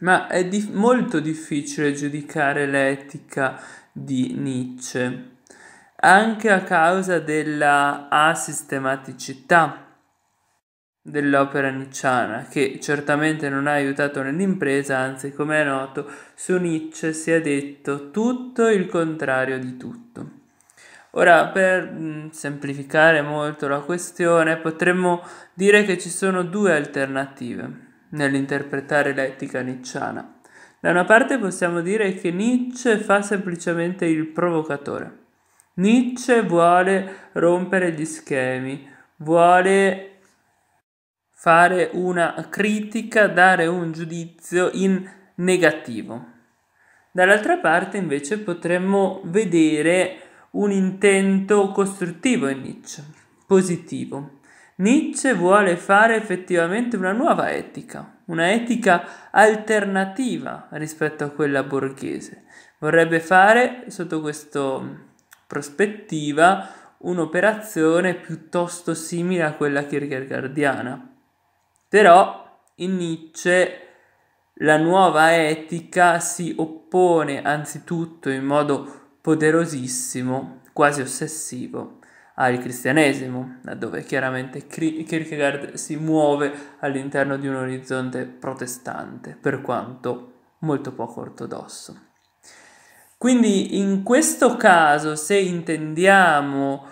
ma è di- molto difficile giudicare l'etica di Nietzsche, anche a causa della asistematicità dell'opera nicciana, che certamente non ha aiutato nell'impresa, anzi, come è noto, su Nietzsche si è detto tutto il contrario di tutto. Ora, per mm, semplificare molto la questione, potremmo dire che ci sono due alternative nell'interpretare l'etica nietzschiana. Da una parte possiamo dire che Nietzsche fa semplicemente il provocatore. Nietzsche vuole rompere gli schemi, vuole fare una critica, dare un giudizio in negativo. Dall'altra parte invece potremmo vedere un intento costruttivo in Nietzsche, positivo. Nietzsche vuole fare effettivamente una nuova etica, una etica alternativa rispetto a quella borghese. Vorrebbe fare, sotto questa prospettiva, un'operazione piuttosto simile a quella kierkegaardiana. Però in Nietzsche la nuova etica si oppone anzitutto in modo poderosissimo, quasi ossessivo, al cristianesimo, dove chiaramente Kierkegaard si muove all'interno di un orizzonte protestante, per quanto molto poco ortodosso. Quindi in questo caso, se intendiamo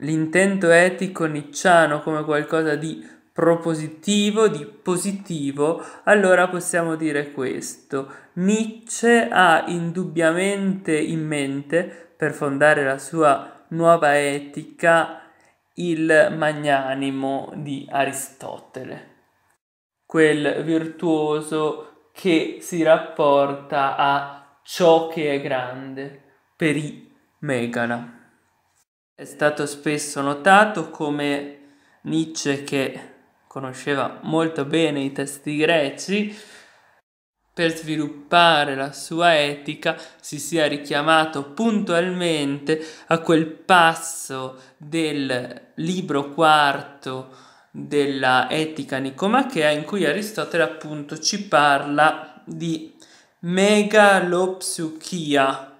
l'intento etico nicciano come qualcosa di propositivo, di positivo, allora possiamo dire questo. Nietzsche ha indubbiamente in mente, per fondare la sua nuova etica il magnanimo di Aristotele, quel virtuoso che si rapporta a ciò che è grande, per i megana. È stato spesso notato come Nietzsche, che conosceva molto bene i testi greci, per sviluppare la sua etica si sia richiamato puntualmente a quel passo del libro quarto della Etica Nicomachea in cui Aristotele appunto ci parla di megalopsuchia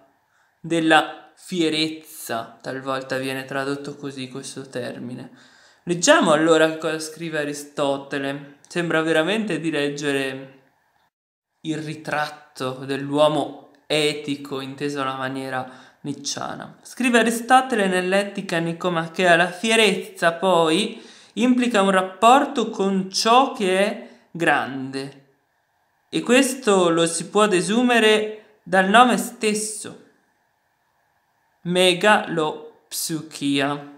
della fierezza, talvolta viene tradotto così questo termine. Leggiamo allora cosa scrive Aristotele. Sembra veramente di leggere il ritratto dell'uomo etico inteso alla maniera nicciana. Scrive Aristotele nell'Etica Nicomachea, la fierezza poi implica un rapporto con ciò che è grande e questo lo si può desumere dal nome stesso, megalopsuchia.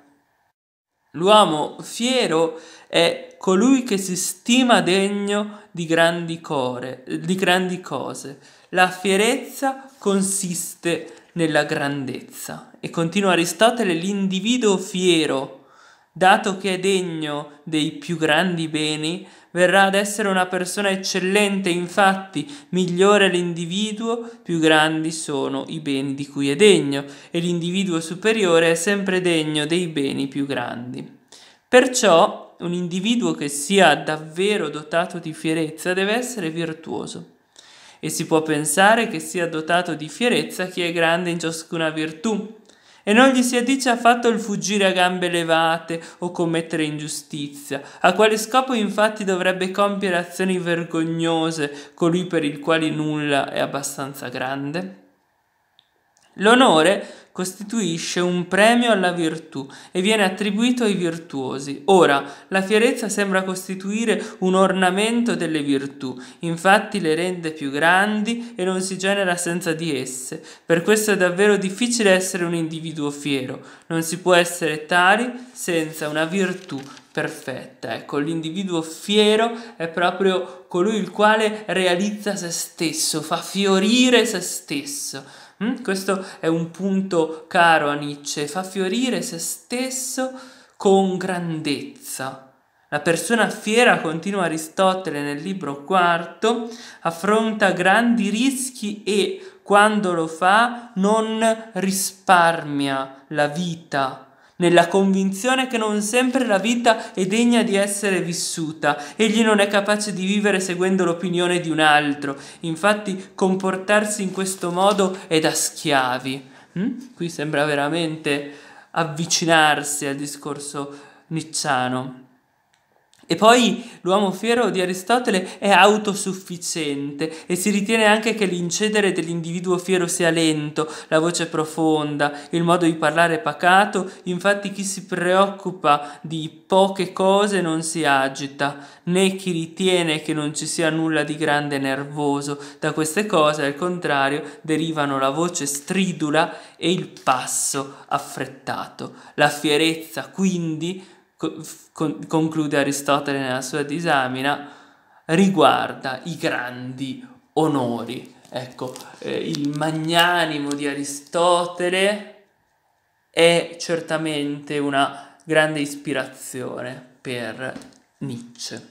L'uomo fiero è colui che si stima degno di grandi, core, di grandi cose. La fierezza consiste nella grandezza. E continua Aristotele, l'individuo fiero, dato che è degno dei più grandi beni, verrà ad essere una persona eccellente, infatti migliore l'individuo, più grandi sono i beni di cui è degno, e l'individuo superiore è sempre degno dei beni più grandi. Perciò un individuo che sia davvero dotato di fierezza deve essere virtuoso e si può pensare che sia dotato di fierezza chi è grande in ciascuna virtù, e non gli si addice affatto il fuggire a gambe levate o commettere ingiustizia. A quale scopo infatti dovrebbe compiere azioni vergognose colui per il quale nulla è abbastanza grande? L'onore costituisce un premio alla virtù e viene attribuito ai virtuosi. Ora, la fierezza sembra costituire un ornamento delle virtù, infatti le rende più grandi e non si genera senza di esse. Per questo è davvero difficile essere un individuo fiero, non si può essere tali senza una virtù perfetta. Ecco, l'individuo fiero è proprio colui il quale realizza se stesso, fa fiorire se stesso. Mm? Questo è un punto caro a Nietzsche, fa fiorire se stesso con grandezza. La persona fiera, continua Aristotele nel libro quarto, affronta grandi rischi e quando lo fa non risparmia la vita nella convinzione che non sempre la vita è degna di essere vissuta. Egli non è capace di vivere seguendo l'opinione di un altro, infatti comportarsi in questo modo è da schiavi. Mm? Qui sembra veramente avvicinarsi al discorso nicciano. E poi l'uomo fiero di Aristotele è autosufficiente e si ritiene anche che l'incedere dell'individuo fiero sia lento, la voce profonda, il modo di parlare pacato, infatti chi si preoccupa di poche cose non si agita, né chi ritiene che non ci sia nulla di grande nervoso. Da queste cose, al contrario, derivano la voce stridula e il passo affrettato. La fierezza, quindi, con, conclude Aristotele nella sua disamina, riguarda i grandi onori. Ecco, eh, il magnanimo di Aristotele è certamente una grande ispirazione per Nietzsche,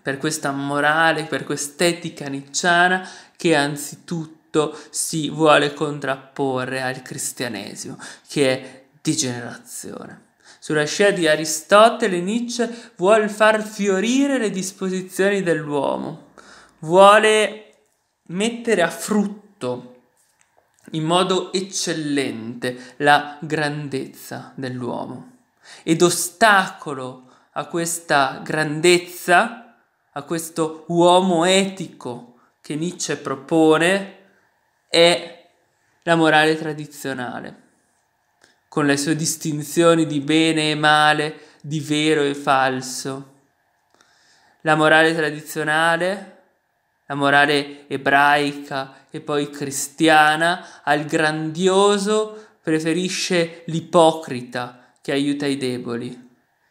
per questa morale, per quest'etica nicciana che anzitutto si vuole contrapporre al cristianesimo, che è degenerazione. Sulla scia di Aristotele, Nietzsche vuole far fiorire le disposizioni dell'uomo, vuole mettere a frutto in modo eccellente la grandezza dell'uomo. Ed ostacolo a questa grandezza, a questo uomo etico che Nietzsche propone, è la morale tradizionale con le sue distinzioni di bene e male, di vero e falso. La morale tradizionale, la morale ebraica e poi cristiana, al grandioso preferisce l'ipocrita che aiuta i deboli.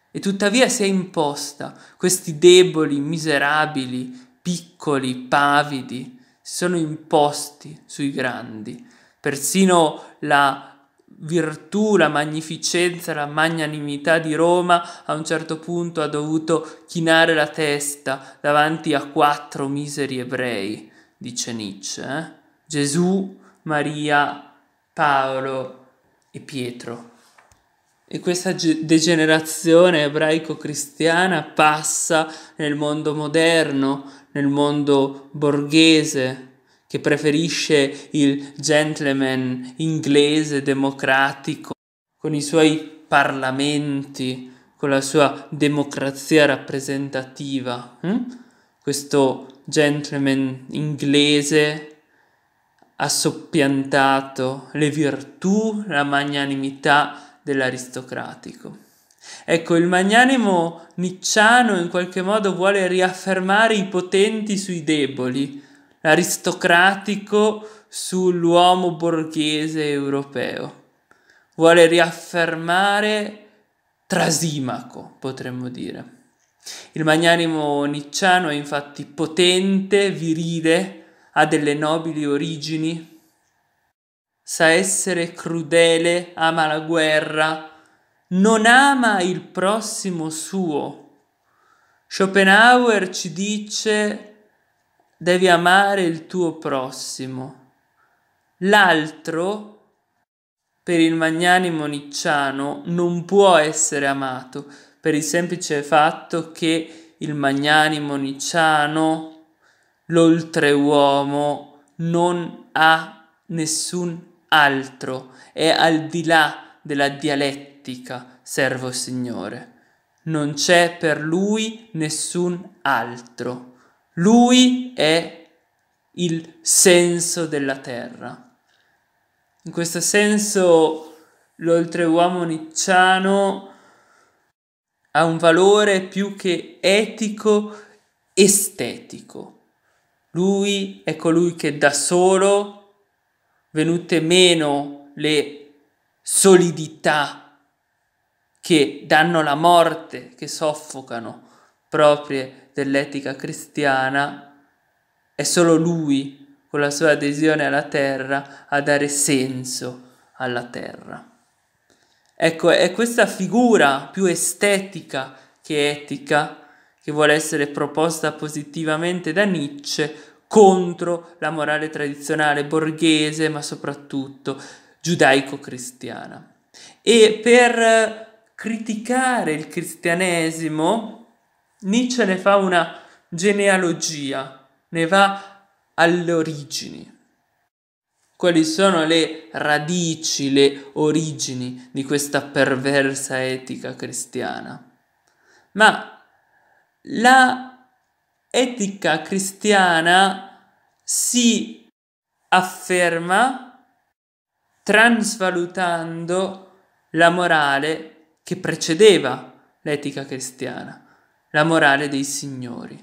E tuttavia si è imposta, questi deboli, miserabili, piccoli, pavidi, si sono imposti sui grandi. Persino la virtù, la magnificenza, la magnanimità di Roma, a un certo punto ha dovuto chinare la testa davanti a quattro miseri ebrei, dice Nietzsche. Eh? Gesù, Maria, Paolo e Pietro. E questa degenerazione ebraico-cristiana passa nel mondo moderno, nel mondo borghese, che preferisce il gentleman inglese democratico con i suoi parlamenti, con la sua democrazia rappresentativa. Hm? Questo gentleman inglese ha soppiantato le virtù, la magnanimità dell'aristocratico. Ecco, il magnanimo nicciano in qualche modo vuole riaffermare i potenti sui deboli, aristocratico sull'uomo borghese europeo. Vuole riaffermare Trasimaco, potremmo dire. Il magnanimo nicciano è infatti potente, virile, ha delle nobili origini, sa essere crudele, ama la guerra, non ama il prossimo suo. Schopenhauer ci dice devi amare il tuo prossimo. L'altro, per il magnanimo nicciano, non può essere amato per il semplice fatto che il magnanimo nicciano, l'oltreuomo, non ha nessun altro, è al di là della dialettica, servo Signore. Non c'è per lui nessun altro. Lui è il senso della terra. In questo senso l'oltreuomo nicciano ha un valore più che etico, estetico. Lui è colui che da solo, venute meno le solidità che danno la morte, che soffocano proprie dell'etica cristiana, è solo lui, con la sua adesione alla terra, a dare senso alla terra. Ecco, è questa figura più estetica che etica che vuole essere proposta positivamente da Nietzsche contro la morale tradizionale borghese, ma soprattutto giudaico-cristiana. E per criticare il cristianesimo, Nietzsche ne fa una genealogia, ne va alle origini. Quali sono le radici, le origini di questa perversa etica cristiana? Ma la etica cristiana si afferma transvalutando la morale che precedeva l'etica cristiana la morale dei signori.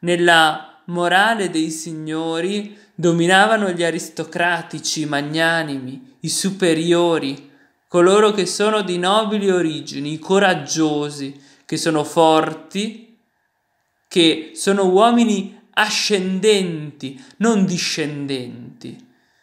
Nella morale dei signori dominavano gli aristocratici, i magnanimi, i superiori, coloro che sono di nobili origini, i coraggiosi, che sono forti, che sono uomini ascendenti, non discendenti.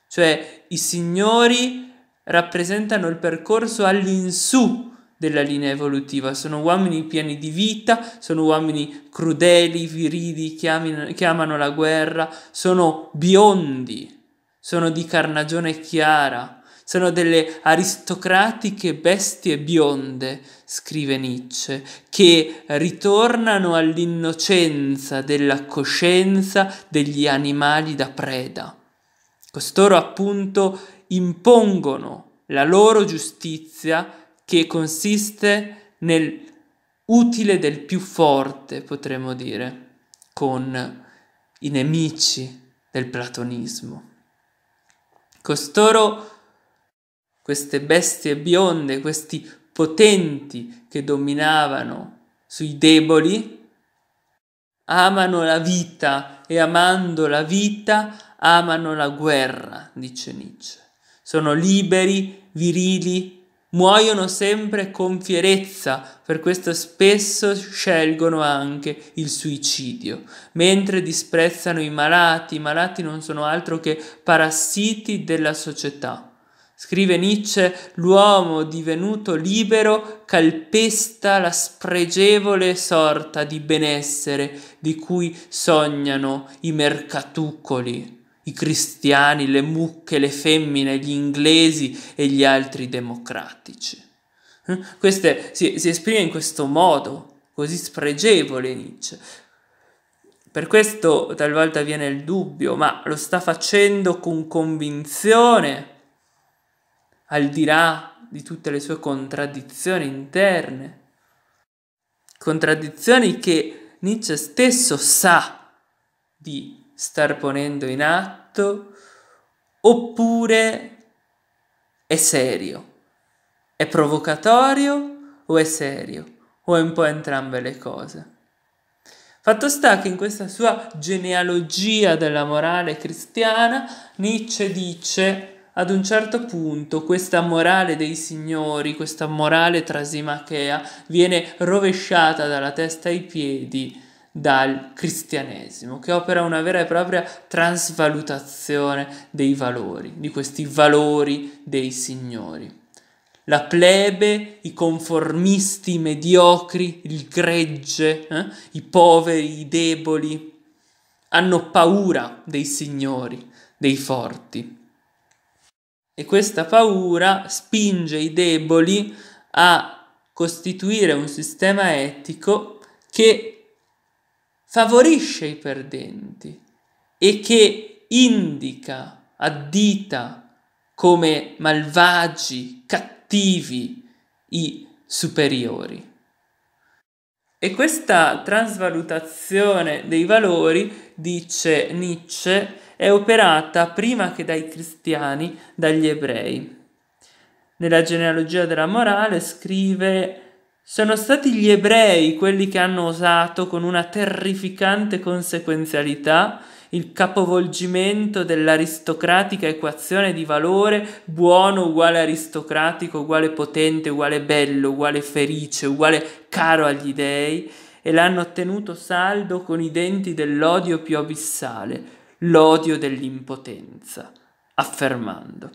Cioè i signori rappresentano il percorso all'insù della linea evolutiva, sono uomini pieni di vita, sono uomini crudeli, viridi, che, amino, che amano la guerra, sono biondi, sono di carnagione chiara, sono delle aristocratiche bestie bionde, scrive Nietzsche, che ritornano all'innocenza della coscienza degli animali da preda. Costoro appunto impongono la loro giustizia che consiste nel utile del più forte, potremmo dire, con i nemici del platonismo. Costoro, queste bestie bionde, questi potenti che dominavano sui deboli, amano la vita e amando la vita amano la guerra, dice Nietzsche. Sono liberi, virili, muoiono sempre con fierezza, per questo spesso scelgono anche il suicidio, mentre disprezzano i malati, i malati non sono altro che parassiti della società. Scrive Nietzsche, l'uomo divenuto libero calpesta la spregevole sorta di benessere di cui sognano i mercatucoli i cristiani, le mucche, le femmine, gli inglesi e gli altri democratici. Eh? Queste, si, si esprime in questo modo, così spregevole Nietzsche. Per questo talvolta viene il dubbio, ma lo sta facendo con convinzione, al di là di tutte le sue contraddizioni interne. Contraddizioni che Nietzsche stesso sa di star ponendo in atto oppure è serio? È provocatorio o è serio? O è un po' entrambe le cose? Fatto sta che in questa sua genealogia della morale cristiana Nietzsche dice ad un certo punto questa morale dei signori, questa morale trasimachea viene rovesciata dalla testa ai piedi dal cristianesimo, che opera una vera e propria transvalutazione dei valori, di questi valori dei signori. La plebe, i conformisti, i mediocri, il gregge, eh? i poveri, i deboli, hanno paura dei signori, dei forti. E questa paura spinge i deboli a costituire un sistema etico che favorisce i perdenti e che indica, addita come malvagi, cattivi i superiori. E questa transvalutazione dei valori, dice Nietzsche, è operata prima che dai cristiani, dagli ebrei. Nella genealogia della morale scrive sono stati gli ebrei quelli che hanno osato con una terrificante conseguenzialità il capovolgimento dell'aristocratica equazione di valore buono uguale aristocratico uguale potente uguale bello uguale felice uguale caro agli dei e l'hanno tenuto saldo con i denti dell'odio più abissale, l'odio dell'impotenza, affermando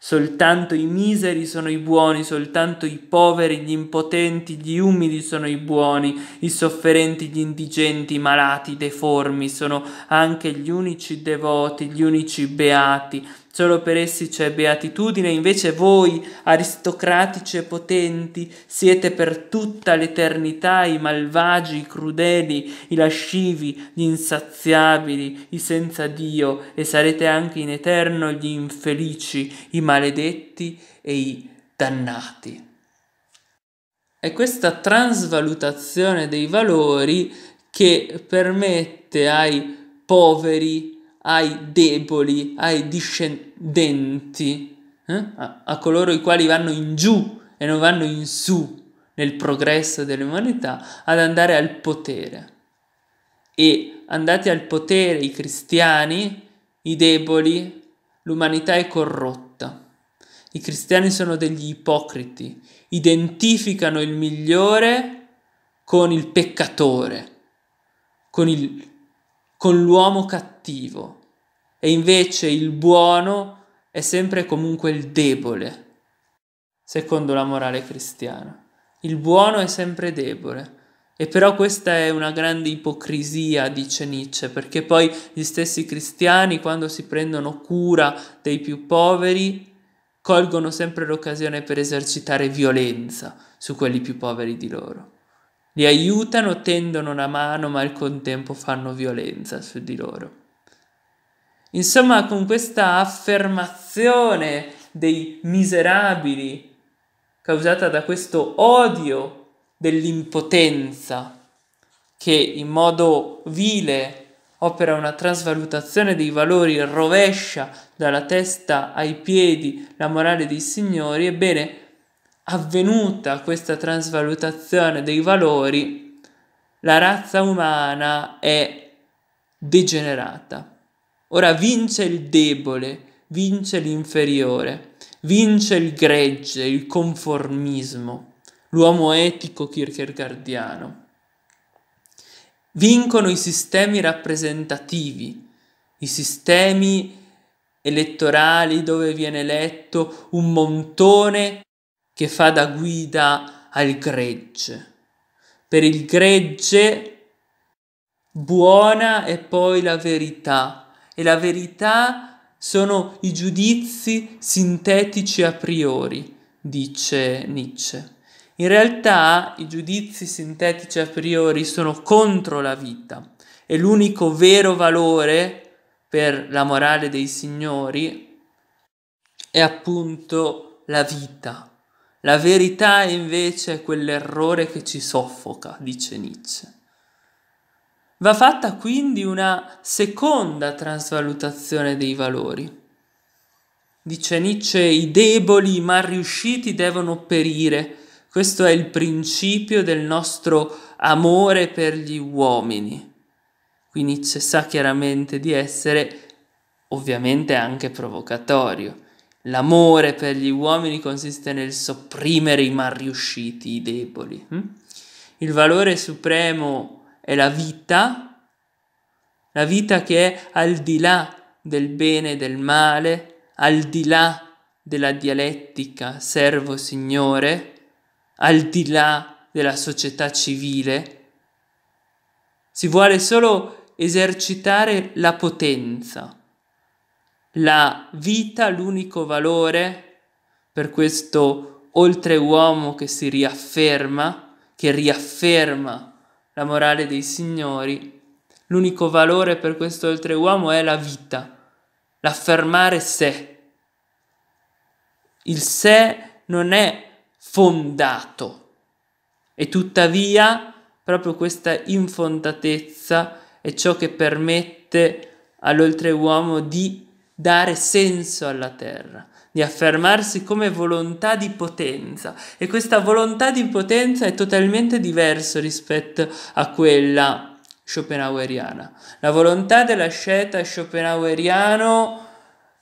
Soltanto i miseri sono i buoni, soltanto i poveri, gli impotenti, gli umili sono i buoni, i sofferenti, gli indigenti, i malati, i deformi sono anche gli unici devoti, gli unici beati solo per essi c'è beatitudine, invece voi, aristocratici e potenti, siete per tutta l'eternità i malvagi, i crudeli, i lascivi, gli insaziabili, i senza Dio, e sarete anche in eterno gli infelici, i maledetti e i dannati. È questa trasvalutazione dei valori che permette ai poveri ai deboli, ai discendenti, eh? a, a coloro i quali vanno in giù e non vanno in su nel progresso dell'umanità, ad andare al potere. E andati al potere i cristiani, i deboli, l'umanità è corrotta. I cristiani sono degli ipocriti, identificano il migliore con il peccatore, con, il, con l'uomo cattivo e invece il buono è sempre comunque il debole, secondo la morale cristiana. Il buono è sempre debole. E però questa è una grande ipocrisia, dice Nietzsche, perché poi gli stessi cristiani, quando si prendono cura dei più poveri, colgono sempre l'occasione per esercitare violenza su quelli più poveri di loro. Li aiutano, tendono una mano, ma al contempo fanno violenza su di loro. Insomma, con questa affermazione dei miserabili causata da questo odio dell'impotenza che in modo vile opera una trasvalutazione dei valori, e rovescia dalla testa ai piedi la morale dei signori, ebbene, avvenuta questa trasvalutazione dei valori, la razza umana è degenerata. Ora vince il debole, vince l'inferiore, vince il gregge, il conformismo, l'uomo etico kierkegaardiano. Vincono i sistemi rappresentativi, i sistemi elettorali dove viene eletto un montone che fa da guida al gregge. Per il gregge buona è poi la verità, e la verità sono i giudizi sintetici a priori, dice Nietzsche. In realtà i giudizi sintetici a priori sono contro la vita e l'unico vero valore per la morale dei signori è appunto la vita. La verità invece è quell'errore che ci soffoca, dice Nietzsche. Va fatta quindi una seconda transvalutazione dei valori. Dice Nietzsche, i deboli, i mal riusciti devono perire. Questo è il principio del nostro amore per gli uomini. Qui Nietzsche sa chiaramente di essere ovviamente anche provocatorio. L'amore per gli uomini consiste nel sopprimere i mal riusciti, i deboli. Hm? Il valore supremo è la vita, la vita che è al di là del bene e del male, al di là della dialettica servo-signore, al di là della società civile. Si vuole solo esercitare la potenza, la vita, l'unico valore per questo oltreuomo che si riafferma, che riafferma la morale dei signori, l'unico valore per questo oltre uomo è la vita, l'affermare sé. Il sé non è fondato e tuttavia proprio questa infondatezza è ciò che permette all'oltre uomo di dare senso alla terra di affermarsi come volontà di potenza e questa volontà di potenza è totalmente diversa rispetto a quella schopenhaueriana. La volontà della scelta schopenhaueriano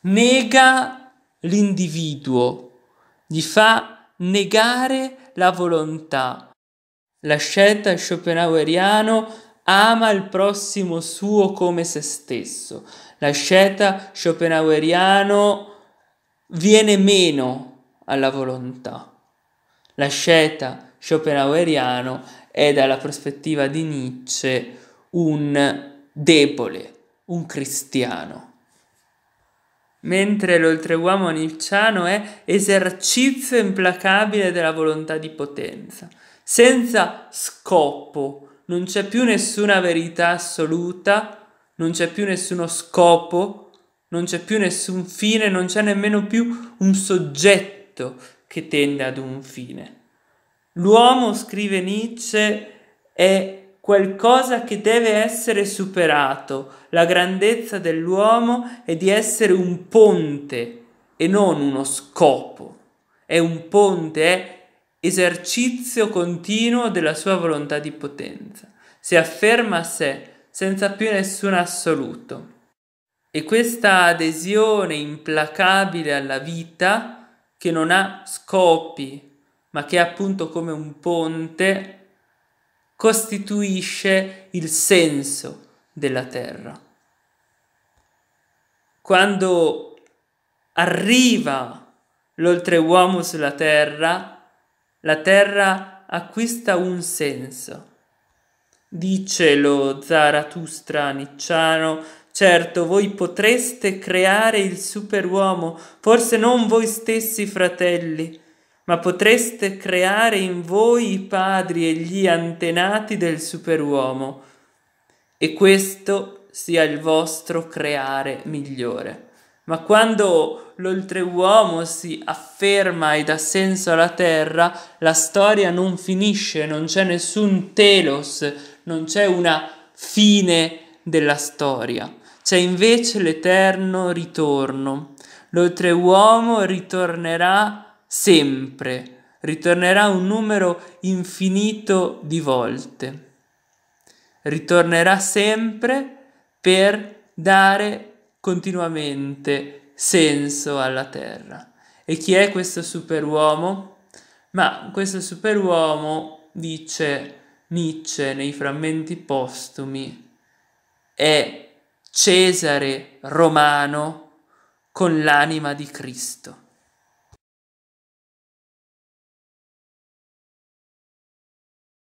nega l'individuo, gli fa negare la volontà. La scelta schopenhaueriano ama il prossimo suo come se stesso. La scelta schopenhaueriano viene meno alla volontà. L'asceta schopenhaueriano è dalla prospettiva di Nietzsche un debole, un cristiano. Mentre l'oltreuomo nicciano è esercizio implacabile della volontà di potenza, senza scopo, non c'è più nessuna verità assoluta, non c'è più nessuno scopo non c'è più nessun fine, non c'è nemmeno più un soggetto che tende ad un fine. L'uomo, scrive Nietzsche, è qualcosa che deve essere superato. La grandezza dell'uomo è di essere un ponte e non uno scopo. È un ponte, è esercizio continuo della sua volontà di potenza. Si afferma a sé senza più nessun assoluto e questa adesione implacabile alla vita che non ha scopi, ma che è appunto come un ponte, costituisce il senso della terra. Quando arriva l'oltreuomo sulla terra, la terra acquista un senso. Dice lo Zarathustra nicciano Certo, voi potreste creare il superuomo, forse non voi stessi fratelli, ma potreste creare in voi i padri e gli antenati del superuomo. E questo sia il vostro creare migliore. Ma quando l'oltreuomo si afferma e dà senso alla terra, la storia non finisce, non c'è nessun telos, non c'è una fine della storia c'è invece l'eterno ritorno. L'oltreuomo ritornerà sempre, ritornerà un numero infinito di volte. Ritornerà sempre per dare continuamente senso alla terra. E chi è questo superuomo? Ma questo superuomo, dice Nietzsche nei frammenti postumi, è Cesare romano con l'anima di Cristo.